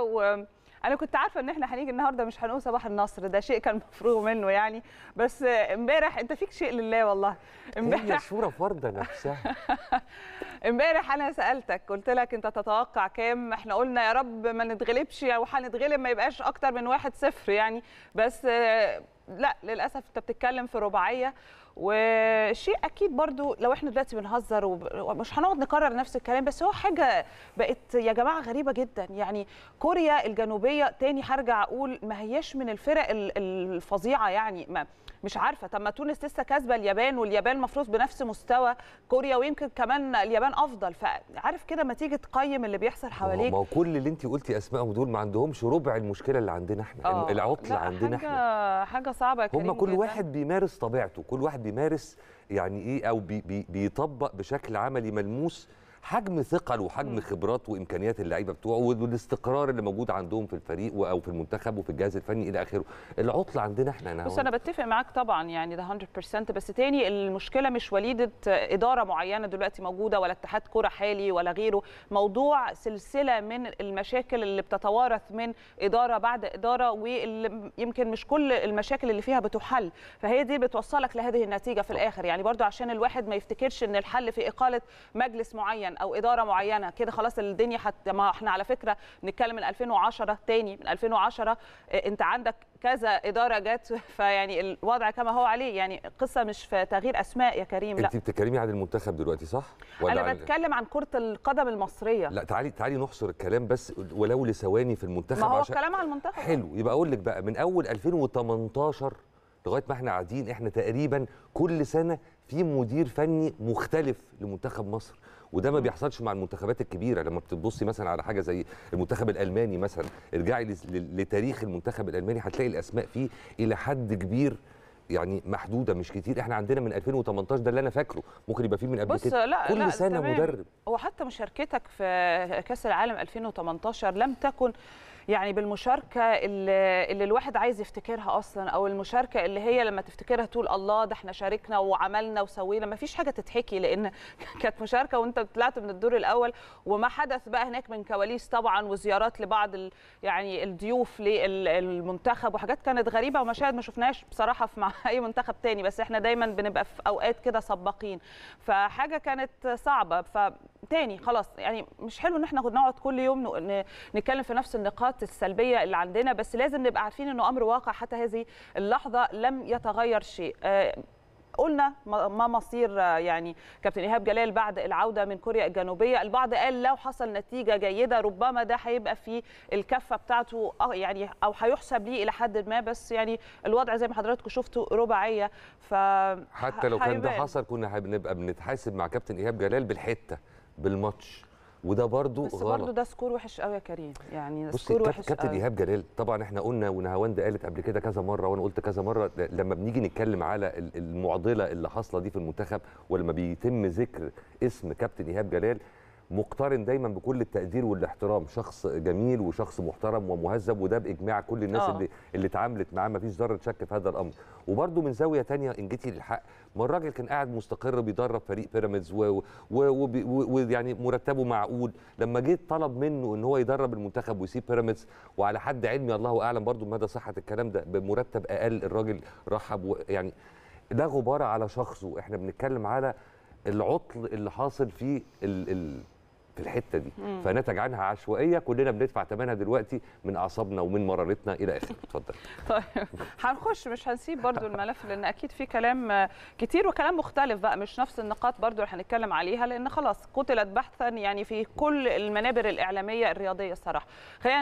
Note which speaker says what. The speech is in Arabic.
Speaker 1: و... انا كنت عارفه ان احنا هنيجي النهارده مش هنقول صباح النصر ده شيء كان مفروغ منه يعني بس امبارح انت فيك شيء لله والله امبارح هي الصوره
Speaker 2: فرضه نفسها
Speaker 1: امبارح انا سالتك قلت لك انت تتوقع كام احنا قلنا يا رب ما نتغلبش او هنتغلب ما يبقاش اكتر من واحد صفر يعني بس آه، لا للاسف انت بتتكلم في رباعيه وشيء اكيد برضو لو احنا دلوقتي بنهزر ومش هنقعد نكرر نفس الكلام بس هو حاجه بقت يا جماعه غريبه جدا يعني كوريا الجنوبيه تاني هرجع اقول ما هياش من الفرق الفظيعه يعني ما مش عارفه طب ما تونس لسه كاسبه اليابان واليابان المفروض بنفس مستوى كوريا ويمكن كمان اليابان افضل فعارف كده ما تيجي تقيم اللي بيحصل حواليك ما هو
Speaker 2: كل اللي انت قلتي اسمائهم دول ما عندهمش ربع المشكله اللي عندنا احنا آه، العطل لا عندنا حاجة
Speaker 1: احنا حاجه صعبه هم كل جدا. واحد
Speaker 2: بيمارس طبيعته كل واحد بيمارس يعني ايه او بي بي بيطبق بشكل عملي ملموس حجم ثقل وحجم خبرات وامكانيات اللعيبه بتوعه والاستقرار اللي موجود عندهم في الفريق او في المنتخب وفي الجهاز الفني الى اخره العطل عندنا احنا انا بص انا
Speaker 1: بتفق معاك طبعا يعني ده 100% بس تاني المشكله مش وليده اداره معينه دلوقتي موجوده ولا اتحاد كره حالي ولا غيره موضوع سلسله من المشاكل اللي بتتوارث من اداره بعد اداره ويمكن مش كل المشاكل اللي فيها بتحل فهي دي بتوصلك لهذه النتيجه في الاخر يعني برضو عشان الواحد ما يفتكرش ان الحل في اقاله مجلس معين معين او اداره معينه كده خلاص الدنيا حت... ما احنا على فكره نتكلم من 2010 تاني من 2010 آه، انت عندك كذا اداره جت فيعني الوضع كما هو عليه يعني قصه مش في تغيير اسماء يا كريم لا انت
Speaker 2: بتتكلمي عن المنتخب دلوقتي صح ولا انا بتكلم
Speaker 1: عن كره القدم المصريه لا
Speaker 2: تعالي تعالي نحصر الكلام بس ولو لثواني في المنتخب ما هو عشان الكلام على
Speaker 1: المنتخب حلو
Speaker 2: يبقى اقول لك بقى من اول 2018 لغايه ما احنا قاعدين احنا تقريبا كل سنه في مدير فني مختلف لمنتخب مصر وده ما بيحصلش مع المنتخبات الكبيره لما بتبصي مثلا على حاجه زي المنتخب الالماني مثلا ارجعي لتاريخ المنتخب الالماني هتلاقي الاسماء فيه الى حد كبير يعني محدوده مش كتير احنا عندنا من 2018 ده اللي انا فاكره ممكن يبقى فيه من قبل كده لا كل لا سنه تمام. مدرب
Speaker 1: هو حتى مشاركتك في كاس العالم 2018 لم تكن يعني بالمشاركه اللي, اللي الواحد عايز يفتكرها اصلا او المشاركه اللي هي لما تفتكرها تقول الله ده احنا شاركنا وعملنا وسوينا ما فيش حاجه تتحكي لان كانت مشاركه وانت طلعت من الدور الاول وما حدث بقى هناك من كواليس طبعا وزيارات لبعض ال يعني الضيوف للمنتخب وحاجات كانت غريبه ومشاهد ما شفناهاش بصراحه في مع اي منتخب تاني بس احنا دايما بنبقى في اوقات كده سباقين فحاجه كانت صعبه ف تاني خلاص يعني مش حلو ان احنا نقعد كل يوم نتكلم في نفس النقاط السلبيه اللي عندنا بس لازم نبقى عارفين انه امر واقع حتى هذه اللحظه لم يتغير شيء آه، قلنا ما مصير يعني كابتن ايهاب جلال بعد العوده من كوريا الجنوبيه البعض قال لو حصل نتيجه جيده ربما ده هيبقى في الكفه بتاعته أه، يعني او هيحسب ليه الى حد ما بس يعني الوضع زي ما حضراتكم شفتوا رباعيه ف حتى لو كان ده حصل
Speaker 2: كنا هنبقى بنتحاسب مع كابتن ايهاب جلال بالحته بالماتش وده برضو بس غلط بس برضو
Speaker 1: ده سكور وحش قوي يا كريم يعني ده سكور وحش كابتن ايهاب
Speaker 2: جلال طبعا احنا قلنا ونهاوند قالت قبل كده كذا مره وانا قلت كذا مره لما بنيجي نتكلم على المعضله اللي حاصله دي في المنتخب ولما بيتم ذكر اسم كابتن ايهاب جلال مقترن دايما بكل التقدير والاحترام شخص جميل وشخص محترم ومهذب وده باجماع كل الناس آه. اللي اللي اتعاملت معاه مفيش ذره شك في هذا الامر وبرده من زاويه تانية ان جيتي للحق ما الراجل كان قاعد مستقر بيدرب فريق بيراميدز ويعني مرتبه معقول لما جيت طلب منه ان هو يدرب المنتخب ويسيب بيراميدز وعلى حد علمي الله اعلم برده مدى صحه الكلام ده بمرتب اقل الراجل رحب يعني لا غبار على شخصه احنا بنتكلم على العطل اللي حاصل في ال ال في الحته دي مم. فنتج عنها عشوائيه كلنا بندفع ثمنها دلوقتي من اعصابنا ومن مرارتنا الى اخره اتفضل طيب
Speaker 1: هنخش مش هنسيب برضو الملف لان اكيد في كلام كتير وكلام مختلف بقى مش نفس النقاط برضو اللي هنتكلم عليها لان خلاص قتلت بحثا يعني في كل المنابر الاعلاميه الرياضيه الصراحه خلينا